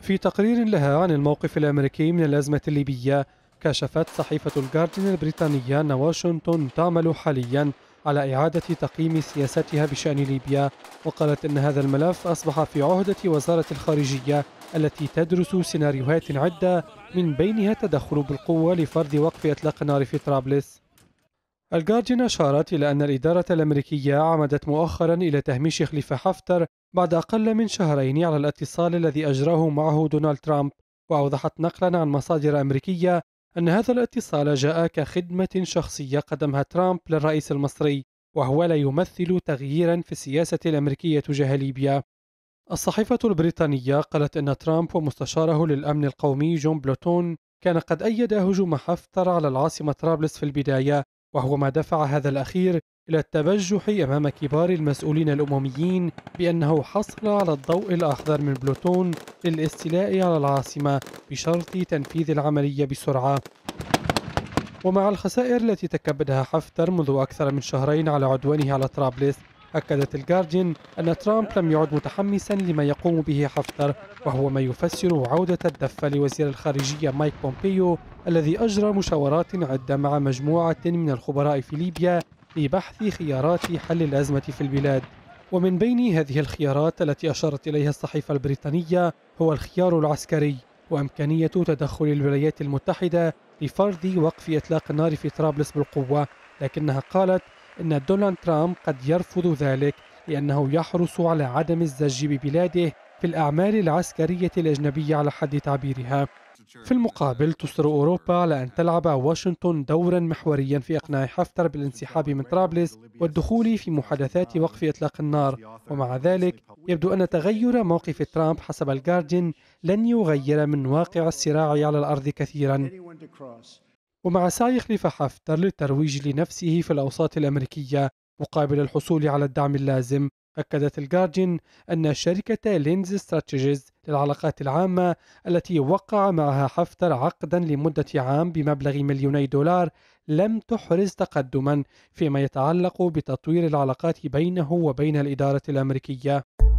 في تقرير لها عن الموقف الأمريكي من الأزمة الليبية كشفت صحيفة الجاردين البريطانية أن واشنطن تعمل حاليا على إعادة تقييم سياستها بشأن ليبيا وقالت أن هذا الملف أصبح في عهدة وزارة الخارجية التي تدرس سيناريوهات عدة من بينها التدخل بالقوة لفرض وقف إطلاق النار في طرابلس الجارديان أشارت إلى أن الإدارة الأمريكية عمدت مؤخرا إلى تهميش خليفة حفتر بعد أقل من شهرين على الاتصال الذي أجراه معه دونالد ترامب وأوضحت نقلا عن مصادر أمريكية أن هذا الاتصال جاء كخدمة شخصية قدمها ترامب للرئيس المصري وهو لا يمثل تغييرا في السياسة الأمريكية تجاه ليبيا الصحيفة البريطانية قالت أن ترامب ومستشاره للأمن القومي جون بلوتون كان قد أيد هجوم حفتر على العاصمة طرابلس في البداية وهو ما دفع هذا الأخير إلى التبجح أمام كبار المسؤولين الأمميين بأنه حصل على الضوء الأخضر من بلوتون للاستيلاء على العاصمة بشرط تنفيذ العملية بسرعة ومع الخسائر التي تكبدها حفتر منذ أكثر من شهرين على عدوانه على طرابلس أكدت الجارديان أن ترامب لم يعد متحمسا لما يقوم به حفتر وهو ما يفسر عودة الدفة لوزير الخارجية مايك بومبيو الذي أجرى مشاورات عدة مع مجموعة من الخبراء في ليبيا لبحث خيارات حل الأزمة في البلاد ومن بين هذه الخيارات التي أشارت إليها الصحيفة البريطانية هو الخيار العسكري وإمكانية تدخل الولايات المتحدة لفرض وقف إطلاق النار في طرابلس بالقوة لكنها قالت أن دونالد ترامب قد يرفض ذلك لأنه يحرص على عدم الزج ببلاده في الأعمال العسكرية الأجنبية على حد تعبيرها في المقابل تصر أوروبا على أن تلعب واشنطن دورا محوريا في إقناع حفتر بالانسحاب من طرابلس والدخول في محادثات وقف إطلاق النار ومع ذلك يبدو أن تغير موقف ترامب حسب الجارديان لن يغير من واقع الصراع على الأرض كثيرا ومع سعي خليفة حفتر للترويج لنفسه في الأوساط الأمريكية مقابل الحصول على الدعم اللازم أكدت الجارديان أن شركة لينز ستراتيجيز للعلاقات العامة التي وقع معها حفتر عقدا لمدة عام بمبلغ مليوني دولار لم تحرز تقدما فيما يتعلق بتطوير العلاقات بينه وبين الإدارة الأمريكية